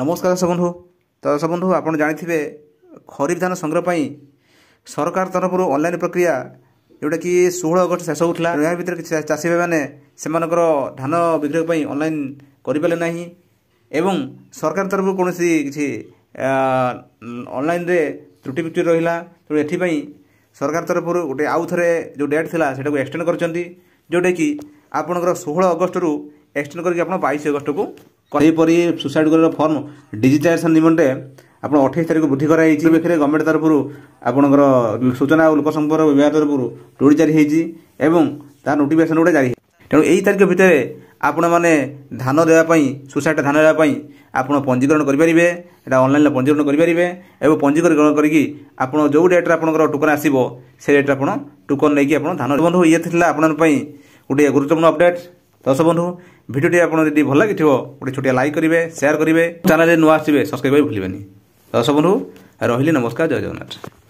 ନମସ୍କାର ଦର୍ଶକ ବନ୍ଧୁ ତ ଦର୍ଶକ ବନ୍ଧୁ ଆପଣ ଜାଣିଥିବେ ଖରିଫ ଧାନ ସଂଗ୍ରହ ପାଇଁ ସରକାର ତରଫରୁ ଅନଲାଇନ୍ ପ୍ରକ୍ରିୟା ଯେଉଁଟାକି ଷୋହଳ ଅଗଷ୍ଟ ଶେଷ ହେଉଥିଲା ଏହା ଭିତରେ କିଛି ଚାଷୀ ଭାଇମାନେ ସେମାନଙ୍କର ଧାନ ବିକ୍ରୟ ପାଇଁ ଅନଲାଇନ୍ କରିପାରିଲେ ନାହିଁ ଏବଂ ସରକାର ତରଫରୁ କୌଣସି କିଛି ଅନଲାଇନ୍ରେ ତ୍ରୁଟି ବିତ୍ରୁଟି ରହିଲା ତେଣୁ ଏଥିପାଇଁ ସରକାର ତରଫରୁ ଗୋଟେ ଆଉ ଥରେ ଯେଉଁ ଡେଟ୍ ଥିଲା ସେଇଟାକୁ ଏକ୍ସଟେଣ୍ଡ କରିଛନ୍ତି ଯେଉଁଟାକି ଆପଣଙ୍କର ଷୋହଳ ଅଗଷ୍ଟରୁ ଏକ୍ସଟେଣ୍ଡ କରିକି ଆପଣ ବାଇଶ ଅଗଷ୍ଟକୁ ସେହିପରି ସୁସାଇଡ୍ କରିବାର ଫର୍ମ ଡିଜିଟାଇଜେସନ୍ ନିମନ୍ତେ ଆପଣ ଅଠେଇଶ ତାରିଖ ବୃଦ୍ଧି କରାଯାଇଛି ପକ୍ଷରେ ଗଭର୍ଣ୍ଣମେଣ୍ଟ ତରଫରୁ ଆପଣଙ୍କର ସୂଚନା ଓ ଲୋକସମ୍ପର୍କ ବିଭାଗ ତରଫରୁ ଟୁଡ଼ି ଜାରି ହୋଇଛି ଏବଂ ତା ନୋଟିଫିକେସନ୍ ଗୋଟେ ଜାରି ତେଣୁ ଏହି ତାରିଖ ଭିତରେ ଆପଣମାନେ ଧ୍ୟାନ ଦେବା ପାଇଁ ସୁସାଇଡ୍ ଧ୍ୟାନ ଦେବା ପାଇଁ ଆପଣ ପଞ୍ଜୀକରଣ କରିପାରିବେ ଏଇଟା ଅନଲାଇନ୍ରେ ପଞ୍ଜୀକରଣ କରିପାରିବେ ଏବଂ ପଞ୍ଜୀକରଣ କରିକି ଆପଣ ଯେଉଁ ଡେଟ୍ରେ ଆପଣଙ୍କର ଟୋକନ୍ ଆସିବ ସେ ଡେଟ୍ରେ ଆପଣ ଟୋକନ୍ ନେଇକି ଆପଣ ଧ୍ୟାନ ବନ୍ଧୁ ଇଏ ଥିଲା ଆପଣଙ୍କ ପାଇଁ ଗୋଟିଏ ଗୁରୁତ୍ୱପୂର୍ଣ୍ଣ ଅପଡ଼େଟ୍ ଦର୍ଶକ ବନ୍ଧୁ ଭିଡ଼ିଓଟି ଆପଣ ଯଦି ଭଲ ଲାଗିଥିବ ଗୋଟେ ଛୋଟିଆ ଲାଇକ୍ କରିବେ ସେୟାର କରିବେ ଚ୍ୟାନେଲରେ ନୂଆ ଆସିବେ ସବସ୍କ୍ରାଇବ୍ କରି ଭୁଲିବେନି ଦର୍ଶକ ବନ୍ଧୁ ରହିଲି ନମସ୍କାର ଜୟ ଜଗନ୍ନାଥ